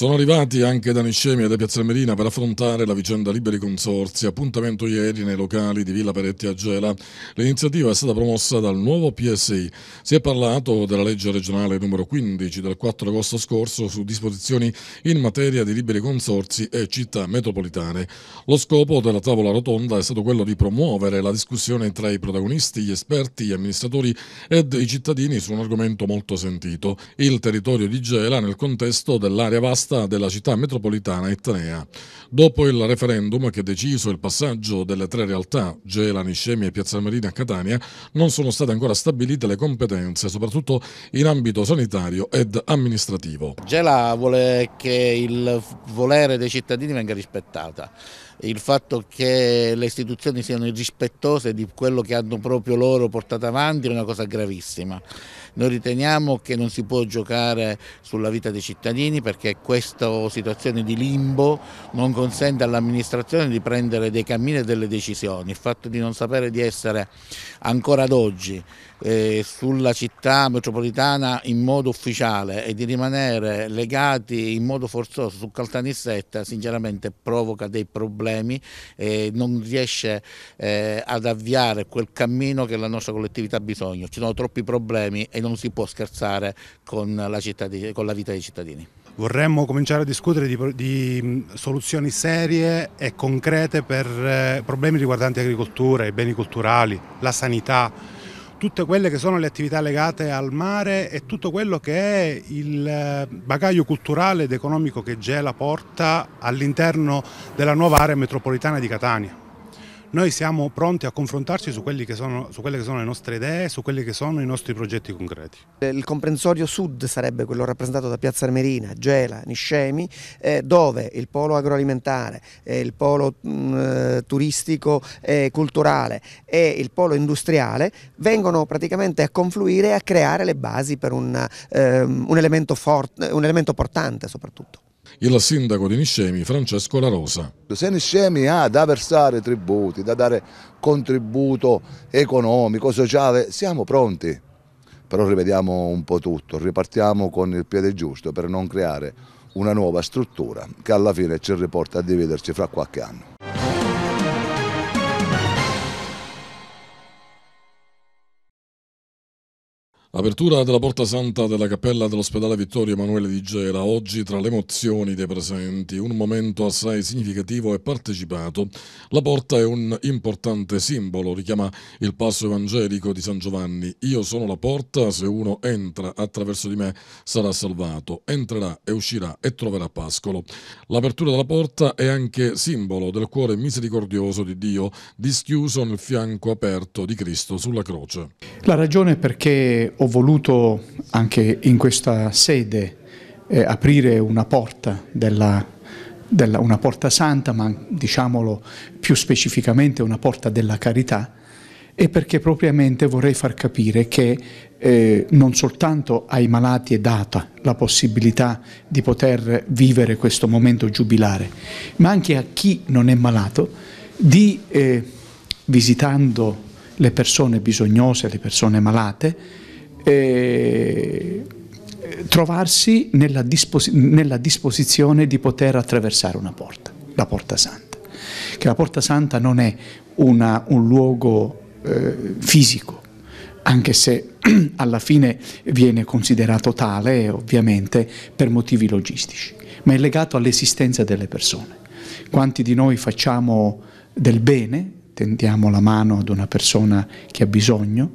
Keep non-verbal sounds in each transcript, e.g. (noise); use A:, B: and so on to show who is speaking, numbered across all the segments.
A: Sono arrivati anche da Niscemi e da Piazza Merina per affrontare la vicenda Liberi Consorzi, appuntamento ieri nei locali di Villa Peretti a Gela. L'iniziativa è stata promossa dal nuovo PSI. Si è parlato della legge regionale numero 15 del 4 agosto scorso su disposizioni in materia di liberi consorzi e città metropolitane. Lo scopo della tavola rotonda è stato quello di promuovere la discussione tra i protagonisti, gli esperti, gli amministratori ed i cittadini su un argomento molto sentito, il territorio di Gela nel contesto dell'area vasta vista della città metropolitana etnea. Dopo il referendum che ha deciso il passaggio delle tre realtà, Gela, Niscemi e Piazza Marina a Catania, non sono state ancora stabilite le competenze, soprattutto in ambito sanitario ed amministrativo.
B: Gela vuole che il volere dei cittadini venga rispettato il fatto che le istituzioni siano irrispettose di quello che hanno proprio loro portato avanti è una cosa gravissima. Noi riteniamo che non si può giocare sulla vita dei cittadini perché questa situazione di limbo non consente all'amministrazione di prendere dei cammini e delle decisioni. Il fatto di non sapere di essere ancora ad oggi eh, sulla città metropolitana in modo ufficiale e di rimanere legati in modo forzoso su Caltanissetta sinceramente provoca dei problemi e non riesce eh, ad avviare quel cammino che la nostra collettività ha bisogno. Ci sono troppi problemi e non si può scherzare con la, con la vita dei cittadini.
C: Vorremmo cominciare a discutere di, di, soluzioni serie e concrete per eh, problemi riguardanti l'agricoltura, i beni culturali, la sanità tutte quelle che sono le attività legate al mare e tutto quello che è il eh, bagaglio culturale ed economico che Gela porta all'interno della nuova area metropolitana di Catania. Noi siamo pronti a confrontarci su, che sono, su quelle che sono le nostre idee, su quelli che sono i nostri progetti concreti.
D: Eh, il comprensorio sud sarebbe quello rappresentato da Piazza Armerina, Gela, Niscemi, eh, dove il polo agroalimentare, eh, il polo mh, mm, eh, turistico e eh, culturale e il polo industriale vengono praticamente a confluire e a creare le basi per un, ehm, un, elemento, un elemento portante soprattutto
A: il sindaco di Niscemi Francesco La Rosa. Se Niscemi ha da versare tributi, da dare contributo economico, sociale, siamo pronti, però
B: rivediamo un po' tutto, ripartiamo con il piede giusto per non creare una nuova struttura che alla fine ci riporta a dividerci fra qualche anno.
A: Apertura della Porta Santa della Cappella dell'Ospedale Vittorio Emanuele di Gera, oggi tra le emozioni dei presenti, un momento assai significativo e partecipato. La porta è un importante simbolo, richiama il passo evangelico di San Giovanni. Io sono la porta, se uno entra attraverso di me sarà salvato, entrerà e uscirà e troverà pascolo. L'apertura della porta è anche simbolo del cuore misericordioso di Dio, dischiuso nel fianco aperto di Cristo sulla croce.
E: La ragione è perché ho voluto anche in questa sede eh, aprire una porta, della, della, una porta santa, ma diciamolo più specificamente una porta della carità, e perché propriamente vorrei far capire che eh, non soltanto ai malati è data la possibilità di poter vivere questo momento giubilare, ma anche a chi non è malato di, eh, visitando le persone bisognose, le persone malate, eh, trovarsi nella, disposi nella disposizione di poter attraversare una porta, la porta santa. Che la porta santa non è una, un luogo eh, fisico, anche se (clears throat) alla fine viene considerato tale, ovviamente, per motivi logistici, ma è legato all'esistenza delle persone. Quanti di noi facciamo del bene, tendiamo la mano ad una persona che ha bisogno,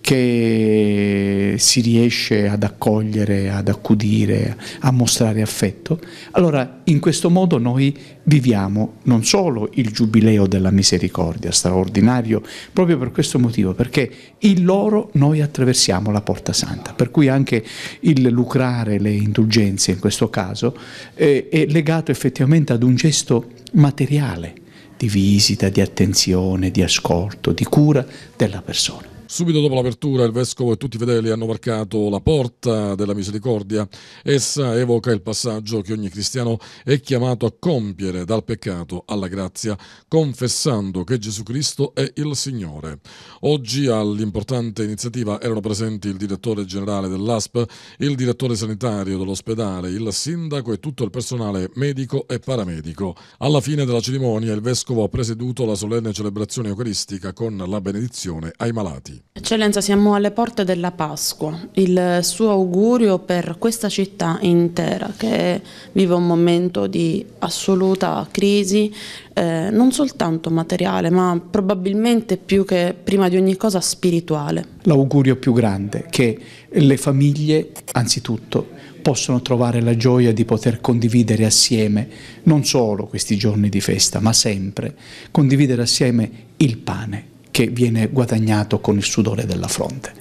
E: che si riesce ad accogliere, ad accudire, a mostrare affetto, allora in questo modo noi viviamo non solo il giubileo della misericordia, straordinario, proprio per questo motivo, perché in loro noi attraversiamo la porta santa, per cui anche il lucrare le indulgenze in questo caso eh, è legato
A: effettivamente ad un gesto materiale
E: di visita, di attenzione, di ascolto, di cura della persona.
A: Subito dopo l'apertura il vescovo e tutti i fedeli hanno marcato la porta della misericordia. Essa evoca il passaggio che ogni cristiano è chiamato a compiere dal peccato alla grazia, confessando che Gesù Cristo è il Signore. Oggi all'importante iniziativa erano presenti il direttore generale dell'ASP, il direttore sanitario dell'ospedale, il sindaco e tutto il personale medico e paramedico. Alla fine della cerimonia il vescovo ha presieduto la solenne celebrazione eucaristica con la benedizione ai malati.
F: Eccellenza, siamo alle porte della Pasqua, il suo augurio per questa città intera che vive un momento di assoluta crisi, eh, non soltanto materiale, ma probabilmente più che prima di ogni cosa spirituale.
E: L'augurio più grande che le famiglie, anzitutto, possono trovare la gioia di poter condividere assieme non solo questi giorni di festa, ma sempre condividere assieme il pane che viene guadagnato con il sudore della fronte.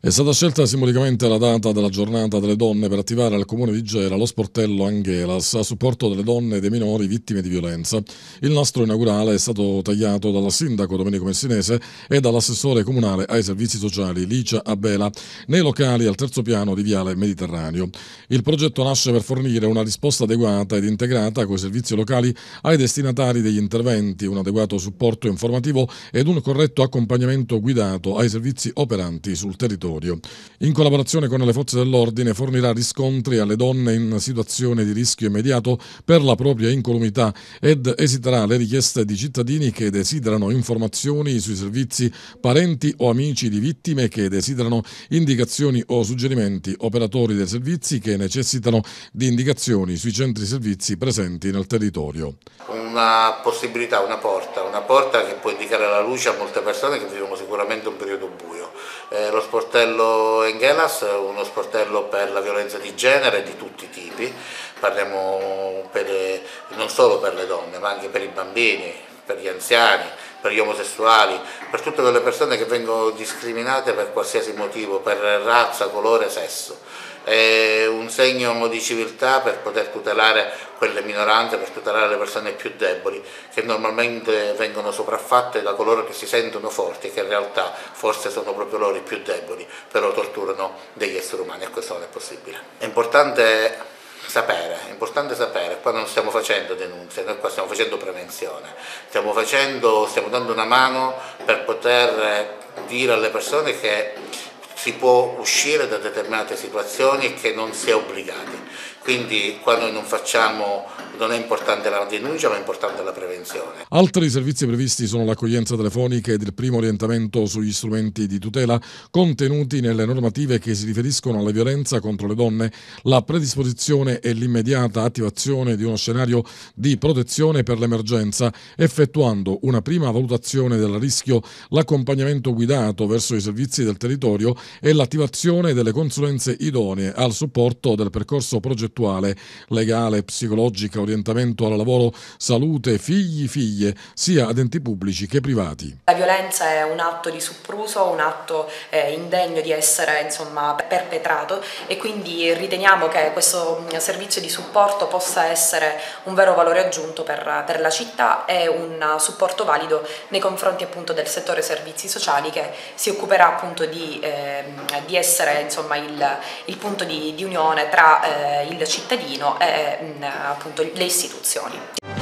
A: È stata scelta simbolicamente la data della giornata delle donne per attivare al comune di Gera lo sportello Anghelas a supporto delle donne e dei minori vittime di violenza. Il nastro inaugurale è stato tagliato dalla sindaco Domenico Messinese e dall'assessore comunale ai servizi sociali Licia Abela nei locali al terzo piano di Viale Mediterraneo. Il progetto nasce per fornire una risposta adeguata ed integrata coi servizi locali ai destinatari degli interventi, un adeguato supporto informativo ed un corretto accompagnamento guidato ai servizi operanti sul territorio territorio. In collaborazione con le forze dell'ordine fornirà riscontri alle donne in situazione di rischio immediato per la propria incolumità ed esiterà le richieste di cittadini che desiderano informazioni sui servizi parenti o amici di vittime che desiderano indicazioni o suggerimenti, operatori dei servizi che necessitano di indicazioni sui centri servizi presenti nel territorio.
B: Una possibilità, una porta, una porta che può indicare la luce a molte persone che vivono sicuramente un periodo buio eh, lo sportello Engelas, uno sportello per la violenza di genere di tutti i tipi, parliamo le, non solo per le donne ma anche per i bambini, per gli anziani, per gli omosessuali, per tutte quelle persone che vengono discriminate per qualsiasi motivo, per razza, colore, sesso è un segno di civiltà per poter tutelare quelle minoranze, per tutelare le persone più deboli, che normalmente vengono sopraffatte da coloro che si sentono forti, che in realtà forse sono proprio loro i più deboli, però torturano degli esseri umani e questo non è possibile. È importante sapere, è importante sapere, qua non stiamo facendo denunce, noi qua stiamo facendo prevenzione, stiamo, facendo, stiamo dando una mano per poter dire alle persone che si può uscire da determinate situazioni che non si è obbligati. Quindi quando non facciamo non è importante la denuncia ma è importante la prevenzione.
A: Altri servizi previsti sono l'accoglienza telefonica ed il primo orientamento sugli strumenti di tutela contenuti nelle normative che si riferiscono alla violenza contro le donne, la predisposizione e l'immediata attivazione di uno scenario di protezione per l'emergenza, effettuando una prima valutazione del rischio, l'accompagnamento guidato verso i servizi del territorio e l'attivazione delle consulenze idonee al supporto del percorso progettuale, legale, psicologica, orientamento al lavoro, salute, figli, figlie, sia ad enti pubblici che privati.
G: La violenza è un atto di suppruso, un atto eh, indegno di essere insomma, perpetrato e quindi riteniamo che questo mm, servizio di supporto possa essere un vero valore aggiunto per, per la città e un supporto valido nei confronti appunto del settore servizi sociali che si occuperà appunto di, eh, di essere insomma, il, il punto di, di unione tra eh, il cittadino e mh, mm, appunto, le istituzioni.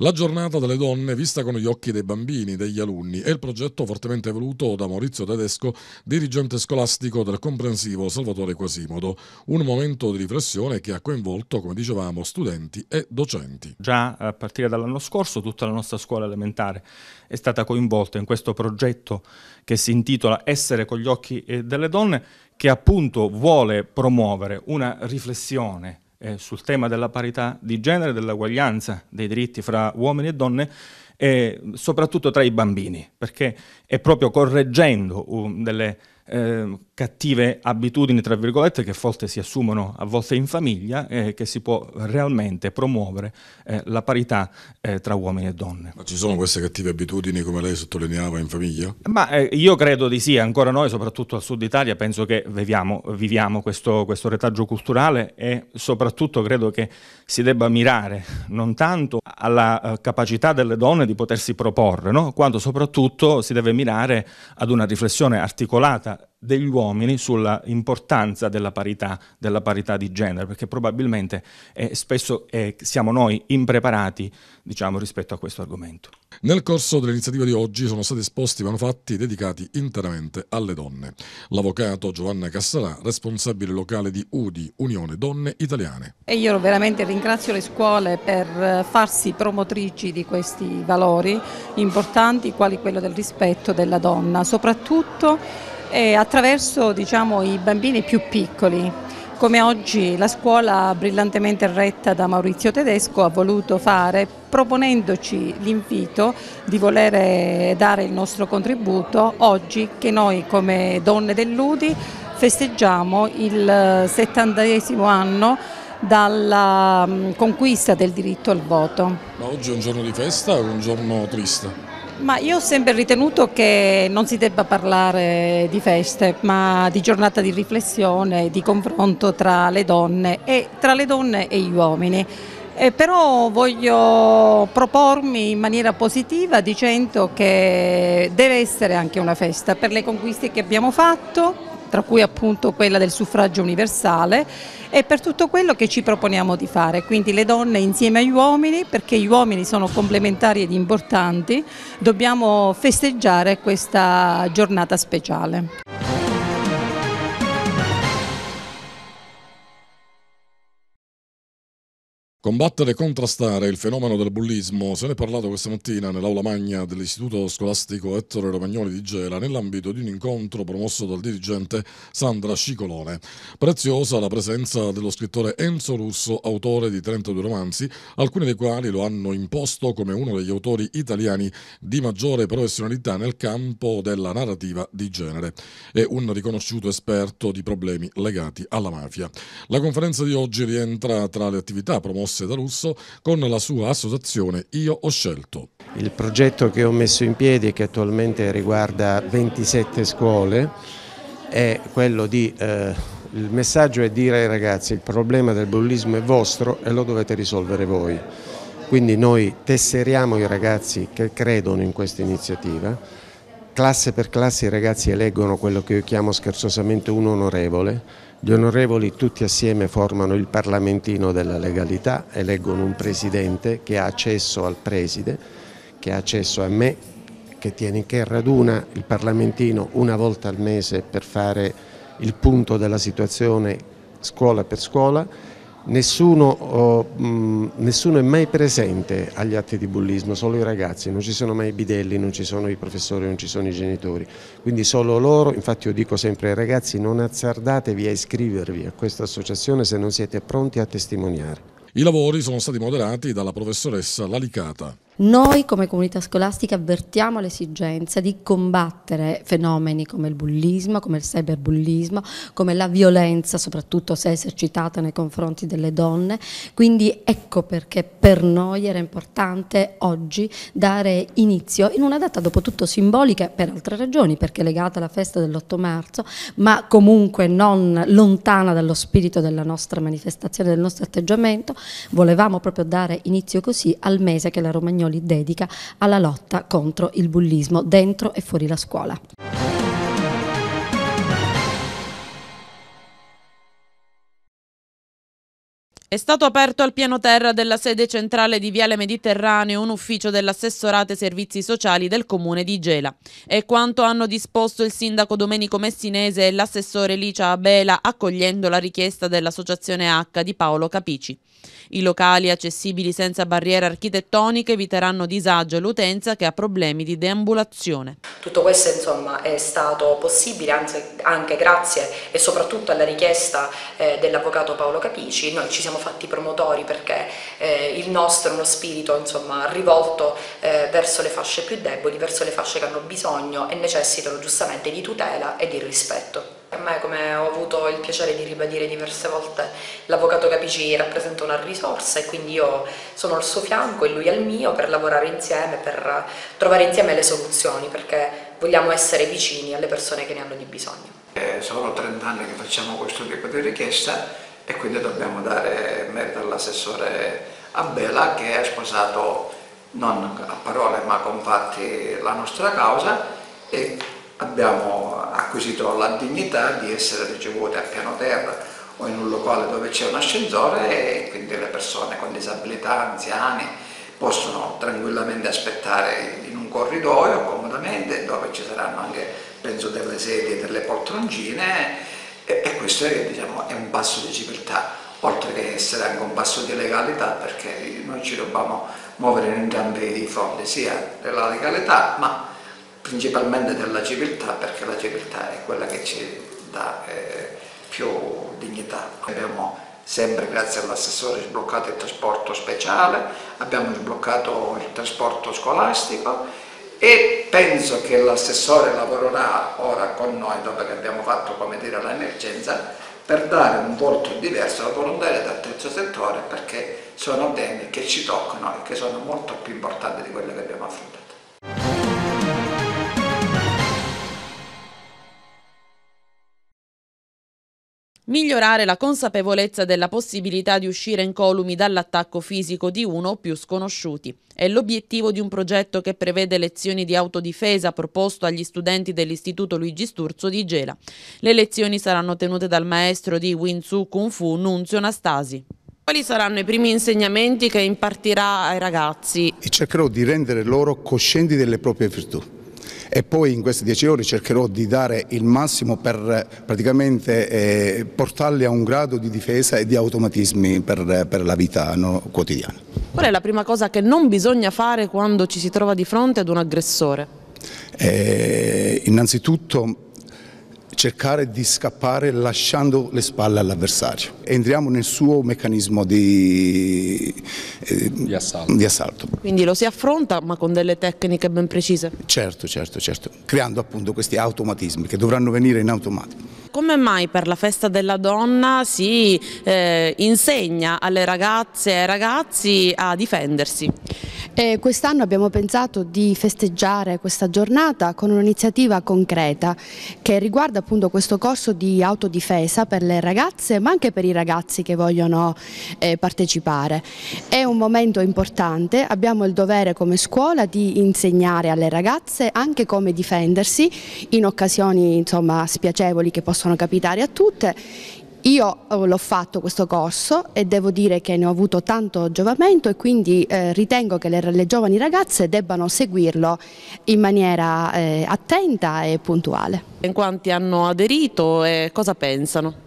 A: La giornata delle donne vista con gli occhi dei bambini, degli alunni, è il progetto fortemente voluto da Maurizio Tedesco, dirigente scolastico del comprensivo Salvatore Quasimodo. Un momento di riflessione che ha coinvolto, come dicevamo, studenti e docenti. Già a partire dall'anno scorso tutta la nostra scuola
H: elementare è stata coinvolta in questo progetto che si intitola Essere con gli occhi eh, delle donne, che appunto vuole promuovere una riflessione eh, sul tema della parità di genere, dell'uguaglianza dei diritti fra uomini e donne, eh, soprattutto tra i bambini, perché è proprio correggendo um, delle eh, cattive abitudini, tra virgolette, che a volte si assumono, a volte in famiglia, eh, che si può realmente promuovere eh, la parità eh, tra uomini e donne. Ma ci sono
A: queste cattive abitudini, come lei sottolineava, in famiglia?
H: Ma eh, io credo di sì, ancora noi, soprattutto al sud Italia, penso che viviamo, viviamo questo, questo retaggio culturale e soprattutto credo che si debba mirare non tanto alla eh, capacità delle donne di potersi proporre, no? quanto soprattutto si deve mirare ad una riflessione articolata degli uomini sulla importanza della parità, della parità di genere, perché probabilmente
A: eh, spesso eh, siamo noi impreparati diciamo, rispetto a questo argomento. Nel corso dell'iniziativa di oggi sono stati esposti manufatti dedicati interamente alle donne. L'avvocato Giovanna Cassalà, responsabile locale di UDI, Unione Donne Italiane.
I: E
J: io veramente ringrazio le scuole per farsi promotrici di questi valori importanti, quali quello del rispetto della donna, soprattutto eh, attraverso diciamo, i bambini più piccoli. Come oggi la scuola, brillantemente retta da Maurizio Tedesco, ha voluto fare proponendoci l'invito di volere dare il nostro contributo oggi che noi come donne dell'Udi festeggiamo il settantesimo anno dalla mm, conquista del diritto al voto.
A: Ma oggi è un giorno di festa o un giorno triste?
J: Ma io ho sempre ritenuto che non si debba parlare di feste, ma di giornata di riflessione, di confronto tra le donne e, tra le donne e gli uomini. Eh, però voglio propormi in maniera positiva dicendo che deve essere anche una festa per le conquiste che abbiamo fatto, tra cui appunto quella del suffragio universale e per tutto quello che ci proponiamo di fare, quindi le donne insieme agli uomini, perché gli uomini sono complementari ed importanti, dobbiamo festeggiare questa giornata speciale.
A: Combattere e contrastare il fenomeno del bullismo se ne è parlato questa mattina nell'aula magna dell'Istituto Scolastico Ettore Romagnoli di Gela nell'ambito di un incontro promosso dal dirigente Sandra Scicolone. Preziosa la presenza dello scrittore Enzo Russo, autore di 32 romanzi, alcuni dei quali lo hanno imposto come uno degli autori italiani di maggiore professionalità nel campo della narrativa di genere e un riconosciuto esperto di problemi legati alla mafia. La conferenza di oggi rientra tra le attività promosse Rosse da Russo con la sua associazione Io ho scelto. Il
C: progetto che ho messo in piedi e che attualmente riguarda 27 scuole è quello di... Eh, il messaggio è dire ai ragazzi il problema del bullismo è vostro e lo dovete risolvere voi. Quindi noi tesseriamo i ragazzi che credono in questa iniziativa, classe per classe i ragazzi eleggono quello che io chiamo scherzosamente un onorevole, gli onorevoli tutti assieme formano il parlamentino della legalità, eleggono un presidente che ha accesso al preside, che ha accesso a me, che, tiene, che raduna il parlamentino una volta al mese per fare il punto della situazione scuola per scuola Nessuno, mh, oh, mm, nessuno, è mai presente agli atti di bullismo, solo i ragazzi, non ci sono mai i bidelli, non ci sono i professori, non ci sono i genitori, quindi solo loro, infatti io dico sempre ai ragazzi non azzardatevi a iscrivervi a questa associazione se non siete pronti a testimoniare.
A: I lavori sono stati moderati dalla professoressa Lalicata.
I: Noi come comunità scolastica avvertiamo l'esigenza di combattere fenomeni come il bullismo, come il cyberbullismo, come la violenza, soprattutto se esercitata nei confronti delle donne. Quindi ecco perché per noi era importante oggi dare inizio in una data dopo tutto simbolica per altre ragioni, perché legata alla festa dell'8 marzo, ma comunque non lontana dallo spirito della nostra manifestazione, del nostro atteggiamento, volevamo proprio dare inizio così al mese che la Romagnola Romagnoli dedica alla lotta contro il bullismo dentro e fuori la scuola.
F: È stato aperto al piano terra della sede centrale di Viale Mediterraneo un ufficio dell'assessorate servizi sociali del comune di Gela. È quanto hanno disposto il sindaco Domenico Messinese e l'assessore Licia Abela accogliendo la richiesta dell'associazione H di Paolo Capici. I locali accessibili senza barriere architettoniche eviteranno disagio all'utenza che ha problemi di deambulazione.
G: Tutto questo insomma è stato possibile anzi, anche grazie e soprattutto alla richiesta eh, dell'avvocato Paolo Capici. Noi ci siamo siamo fatti promotori perché eh, il nostro è uno spirito insomma, rivolto eh, verso le fasce più deboli, verso le fasce che hanno bisogno e necessitano giustamente di tutela e di rispetto. A me, come ho avuto il piacere di ribadire diverse volte, l'avvocato Capici rappresenta una risorsa e quindi io sono al suo fianco e lui al mio per lavorare insieme, per trovare insieme le soluzioni, perché vogliamo essere vicini alle persone che ne hanno di bisogno.
D: Eh, sono 30 anni che facciamo questo tipo di richiesta e quindi dobbiamo dare merito all'assessore Abela che ha sposato non a parole ma con fatti la nostra causa e abbiamo acquisito la dignità di essere ricevuti a piano terra o in un locale dove c'è un ascensore e quindi le persone con disabilità, anziani, possono tranquillamente aspettare in un corridoio comodamente dove ci saranno anche penso delle sedie e delle poltroncine e, e questo è, diciamo, è, un passo di civiltà, oltre che essere anche un passo di legalità, perché noi ci dobbiamo muovere in entrambi i fondi, sia della legalità, ma principalmente della civiltà, perché la civiltà è quella che ci dà eh, più dignità. Abbiamo sempre grazie all'assessore sbloccato il trasporto speciale, abbiamo sbloccato il trasporto scolastico e penso che l'assessore lavorerà ora con noi dopo che abbiamo fatto come dire l'emergenza per dare un volto diverso alla volontariato del terzo settore perché sono temi che ci toccano e che sono molto più importanti di quelli che abbiamo affrontato.
F: migliorare la consapevolezza della possibilità di uscire incolumi dall'attacco fisico di uno o più sconosciuti. È l'obiettivo di un progetto che prevede lezioni di autodifesa proposto agli studenti dell'Istituto Luigi Sturzo di Gela. Le lezioni saranno tenute dal maestro di Wing Tzu Kung Fu, Nunzio Anastasi. Quali saranno i primi insegnamenti che impartirà ai ragazzi?
C: E cercherò di rendere loro coscienti delle proprie virtù e poi in queste 10 ore cercherò di dare il massimo per eh, praticamente eh, portarli a un grado di difesa e di automatismi per, eh, per la vita no, quotidiana.
F: Qual è la prima cosa che non bisogna fare quando ci si trova di fronte ad un aggressore?
C: Eh, innanzitutto cercare di scappare lasciando le spalle all'avversario entriamo nel suo meccanismo di, eh, di, assalto. di, assalto.
F: Quindi lo si affronta ma con delle tecniche
C: ben precise? Certo, certo, certo, creando appunto questi automatismi che dovranno venire in automatico.
F: Come mai per la festa della donna si eh, insegna alle ragazze e ai ragazzi a difendersi?
I: Eh, Quest'anno abbiamo pensato
G: di festeggiare questa giornata con un'iniziativa concreta che riguarda appunto questo corso di autodifesa per le ragazze ma anche per i ragazzi ragazzi che vogliono eh, partecipare. È un momento importante, abbiamo il dovere come scuola di insegnare alle ragazze anche come difendersi in occasioni insomma, spiacevoli che possono capitare a tutte. Io eh, l'ho fatto questo corso e devo dire che ne ho avuto tanto giovamento e quindi eh, ritengo che le, le, giovani ragazze debbano seguirlo in maniera eh, attenta e puntuale.
F: In quanti hanno aderito e cosa pensano?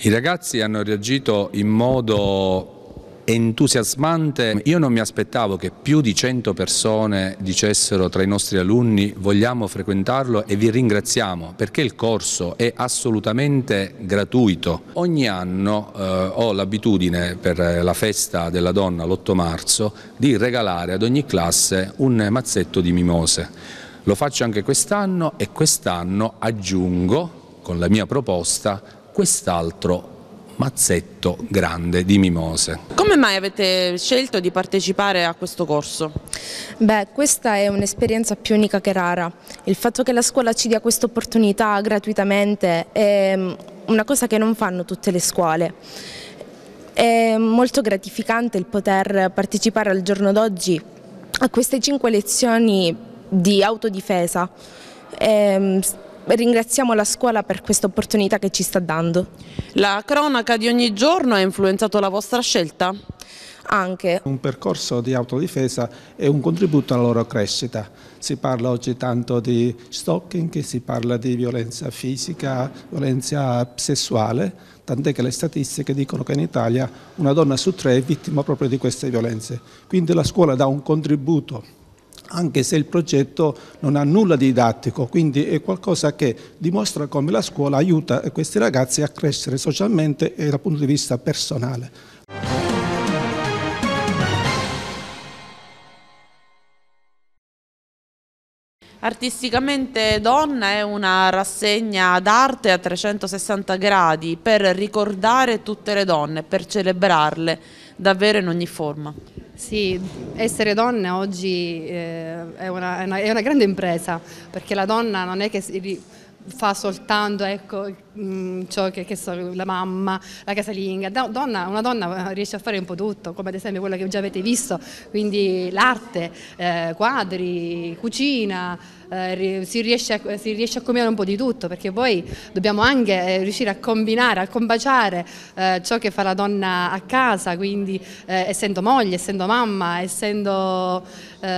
H: I ragazzi hanno reagito in modo entusiasmante. Io non mi aspettavo che più di 100 persone dicessero tra i nostri alunni vogliamo frequentarlo e vi ringraziamo perché il corso è assolutamente gratuito. Ogni anno eh, ho l'abitudine per la festa della donna l'8 marzo di regalare ad ogni classe un mazzetto di mimose. Lo faccio anche quest'anno e quest'anno aggiungo con la mia proposta quest'altro mazzetto grande di mimose.
F: Come mai avete scelto di partecipare a questo corso?
G: Beh, questa è un'esperienza più unica che rara. Il fatto che la scuola ci dia questa opportunità gratuitamente è mm, una cosa che non fanno tutte le scuole. È molto gratificante il poter partecipare al giorno d'oggi a queste cinque lezioni di autodifesa. È ehm, ringraziamo la scuola per questa opportunità che ci sta dando.
F: La cronaca di ogni giorno ha influenzato la vostra scelta? Anche.
E: Un percorso di autodifesa è un contributo alla loro crescita. Si parla oggi tanto di stalking, si parla di violenza fisica, violenza sessuale, tant'è che le statistiche dicono che in Italia una donna su tre è vittima proprio di queste violenze. Quindi la scuola dà un contributo anche se il progetto non ha nulla di didattico, quindi è qualcosa che dimostra come la scuola aiuta questi ragazzi a crescere socialmente e dal punto di vista personale.
F: Artisticamente Donna è una rassegna d'arte a 360 gradi per ricordare tutte le donne, per celebrarle davvero in ogni forma.
G: Sì, essere donna oggi eh, è, una, è, una, è, una, grande impresa, perché la donna non è che si fa soltanto ecco, mh, mm, ciò che, che so, la mamma, la casalinga, donna, una donna eh, riesce a fare un po' tutto, come ad esempio quella che già avete visto, quindi l'arte, eh, quadri, cucina, eh, si, riesce a, si riesce a combinare un po' di tutto perché poi dobbiamo anche eh, riuscire a combinare, a combaciare eh, ciò che fa la donna a casa, quindi eh, essendo moglie, essendo mamma, essendo eh,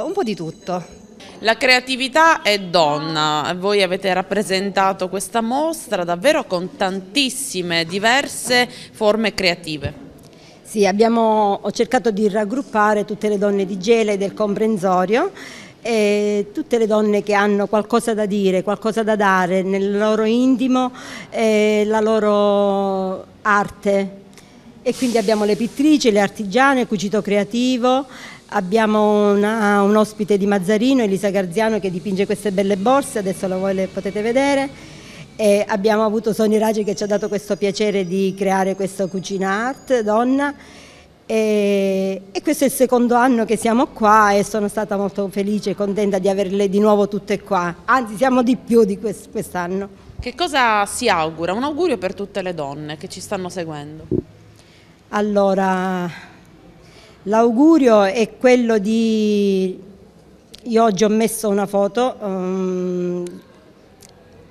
G: un po' di tutto.
F: La creatività è donna, voi avete rappresentato questa mostra davvero con tantissime diverse forme creative.
I: Sì, abbiamo, ho cercato di raggruppare tutte le donne di Gela e del comprensorio eh, tutte le donne che hanno qualcosa da dire, qualcosa da dare nel loro intimo, eh, la loro arte. E quindi abbiamo le pittrici, le artigiane, il cucito creativo, abbiamo una, un ospite di Mazzarino, Elisa Garziano, che dipinge queste belle borse, adesso la voi le potete vedere. E abbiamo avuto Sonia Raggi che ci ha dato questo piacere di creare questa cucina art donna e, e, questo è il secondo anno che siamo qua e sono stata molto felice e contenta di averle di nuovo tutte qua, anzi siamo di più di quest'anno.
F: Che cosa si augura? Un augurio per tutte le donne che ci stanno seguendo.
I: Allora, l'augurio è quello di... Io oggi ho messo una foto, um,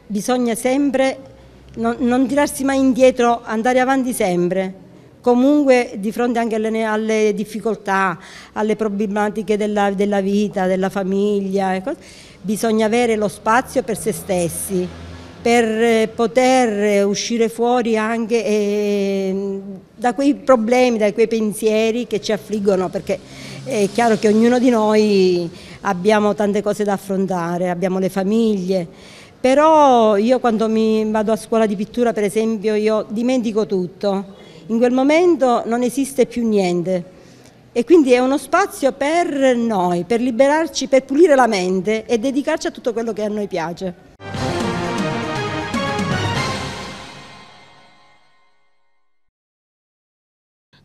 I: bisogna sempre non, non tirarsi mai indietro, andare avanti sempre comunque di fronte anche alle, alle difficoltà, alle problematiche della, della vita, della famiglia, bisogna avere lo spazio per se stessi, per eh, poter uscire fuori anche eh, da quei problemi, da quei pensieri che ci affliggono, perché è chiaro che ognuno di noi abbiamo tante cose da affrontare, abbiamo le famiglie, però io quando mi vado a scuola di pittura per esempio io dimentico tutto, in quel momento non esiste più niente. E quindi è uno spazio per noi, per liberarci, per pulire la mente e dedicarci a tutto quello che a noi piace.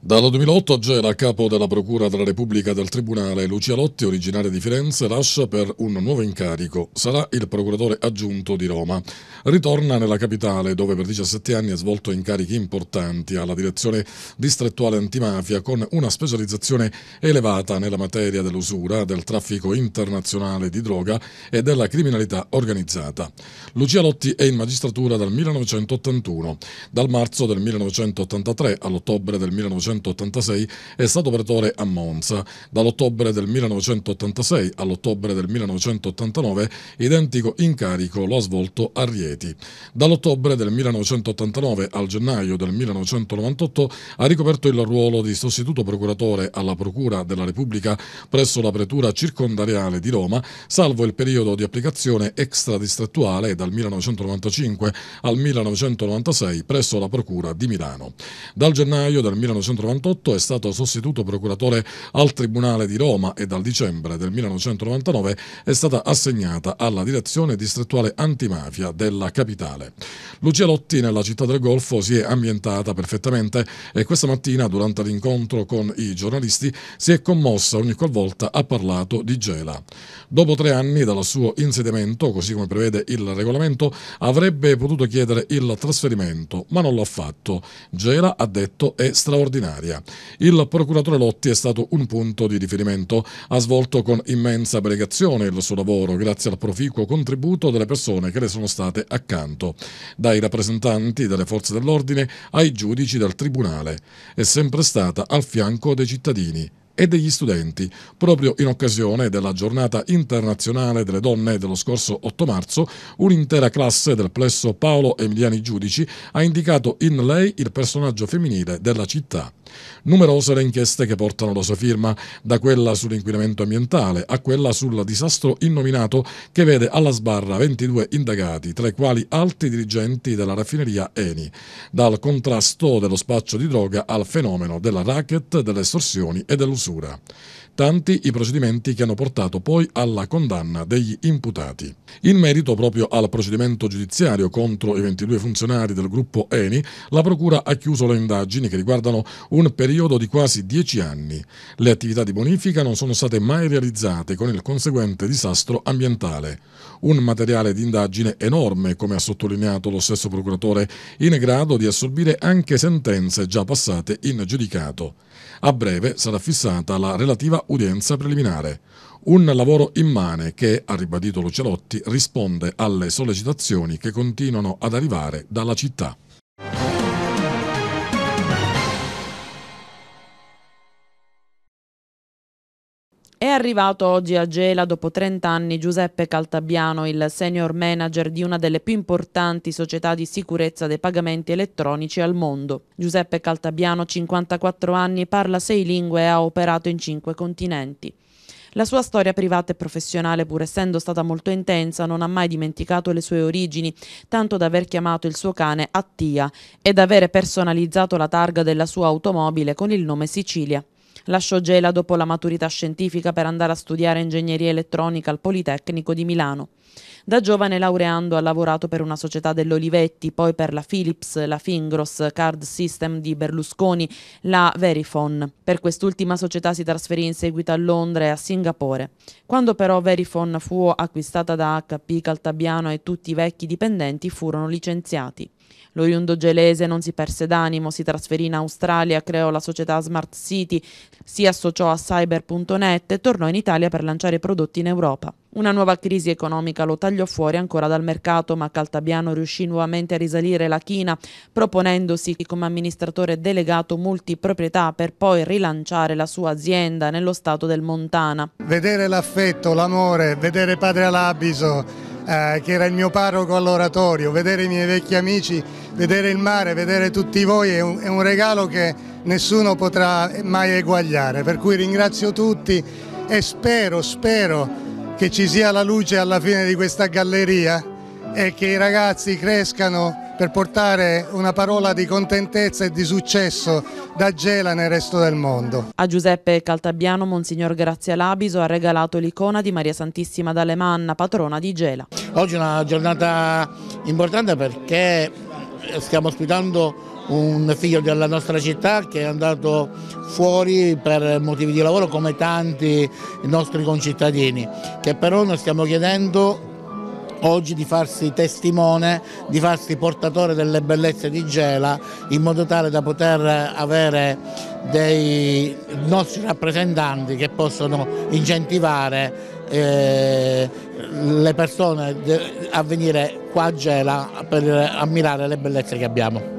A: Dal 2008 a Gela, capo della Procura della Repubblica del Tribunale, Lucia Lotti, originaria di Firenze, lascia per un nuovo incarico. Sarà il procuratore aggiunto di Roma. Ritorna nella capitale, dove per 17 anni ha svolto incarichi importanti alla direzione distrettuale antimafia, con una specializzazione elevata nella materia dell'usura, del traffico internazionale di droga e della criminalità organizzata. Lucia Lotti è in magistratura dal 1981. Dal marzo del 1983 all'ottobre del 1983 1986 è stato pretore a Monza. Dall'ottobre del 1986 all'ottobre del 1989 identico incarico lo ha svolto a Rieti. Dall'ottobre del 1989 al gennaio del 1998 ha ricoperto il ruolo di sostituto procuratore alla Procura della Repubblica presso la Pretura Circondariale di Roma, salvo il periodo di applicazione extradistrettuale dal 1995 al 1996 presso la Procura di Milano. Dal gennaio del 1998 Rondotto è stato sostituto procuratore al Tribunale di Roma e dal dicembre del 1999 è stata assegnata alla direzione distrettuale antimafia della capitale. Lucia Lotti nella città del Golfo si è ambientata perfettamente e questa mattina durante l'incontro con i giornalisti si è commossa ogni qualvolta ha parlato di Gela. Dopo tre anni dal suo insediamento, così come prevede il regolamento, avrebbe potuto chiedere il trasferimento, ma non l'ha fatto. Gela ha detto è straordinario primaria. Il procuratore Lotti è stato un punto di riferimento, ha svolto con immensa pregazione il suo lavoro grazie al proficuo contributo delle persone che le sono state accanto, dai rappresentanti delle forze dell'ordine ai giudici del Tribunale. È sempre stata al fianco dei cittadini e degli studenti, proprio in occasione della giornata internazionale delle donne dello scorso 8 marzo, un'intera classe del plesso Paolo Emiliani Giudici ha indicato in lei il personaggio femminile della città. Numerose le inchieste che portano la sua firma, da quella sull'inquinamento ambientale a quella sul disastro innominato che vede alla sbarra 22 indagati, tra i quali alti dirigenti della raffineria Eni, dal contrasto dello spaccio di droga al fenomeno della racket, delle estorsioni e dell'usura tanti i procedimenti che hanno portato poi alla condanna degli imputati. In merito proprio al procedimento giudiziario contro i 22 funzionari del gruppo ENI, la Procura ha chiuso le indagini che riguardano un periodo di quasi 10 anni. Le attività di bonifica non sono state mai realizzate con il conseguente disastro ambientale. Un materiale di indagine enorme, come ha sottolineato lo stesso procuratore, in grado di assorbire anche sentenze già passate in giudicato. A breve sarà fissata la relativa udienza preliminare. Un lavoro immane che, ha ribadito Lucelotti, risponde alle sollecitazioni che continuano ad arrivare dalla città.
F: È arrivato oggi a Gela dopo 30 anni Giuseppe Caltabiano, il senior manager di una delle più importanti società di sicurezza dei pagamenti elettronici al mondo. Giuseppe Caltabiano, 54 anni, parla sei lingue e ha operato in cinque continenti. La sua storia privata e professionale, pur essendo stata molto intensa, non ha mai dimenticato le sue origini, tanto da aver chiamato il suo cane Attia ed avere personalizzato la targa della sua automobile con il nome Sicilia. Lasciò Gela dopo la maturità scientifica per andare a studiare ingegneria elettronica al Politecnico di Milano. Da giovane laureando ha lavorato per una società dell'Olivetti, poi per la Philips, la Fingros, Card System di Berlusconi, la Verifone. Per quest'ultima società si trasferì in seguito a Londra e a Singapore. Quando però Verifone fu acquistata da HP Caltabiano e tutti i vecchi dipendenti furono licenziati. Lo Yundo gelese non si perse d'animo, si trasferì in Australia, creò la società Smart City, si associò a Cyber.net e tornò in Italia per lanciare prodotti in Europa. Una nuova crisi economica lo tagliò fuori ancora dal mercato, ma Caltabiano riuscì nuovamente a risalire la china, proponendosi come amministratore delegato multiproprietà per poi rilanciare la sua azienda nello stato del Montana.
C: Vedere l'affetto, l'amore, vedere padre Alabiso, eh, che era il mio parroco all'oratorio, vedere i miei vecchi amici vedere il mare, vedere tutti voi è un, è un regalo che nessuno potrà mai eguagliare, per cui ringrazio tutti e spero, spero che ci sia la luce alla fine di questa galleria e che i ragazzi crescano per portare una parola di contentezza e di successo da Gela nel resto del mondo. A Giuseppe
F: Caltabiano Monsignor Grazia Labiso ha regalato l'icona di Maria Santissima
B: d'Alemanna, patrona di Gela. Oggi è una giornata importante perché stiamo ospitando un figlio della nostra città che è andato fuori per motivi di lavoro come tanti nostri concittadini, che però noi stiamo chiedendo oggi di farsi testimone, di farsi portatore delle bellezze di Gela in modo tale da poter avere dei nostri rappresentanti che possono incentivare eh, le persone a venire qua a Gela per ammirare le bellezze che abbiamo.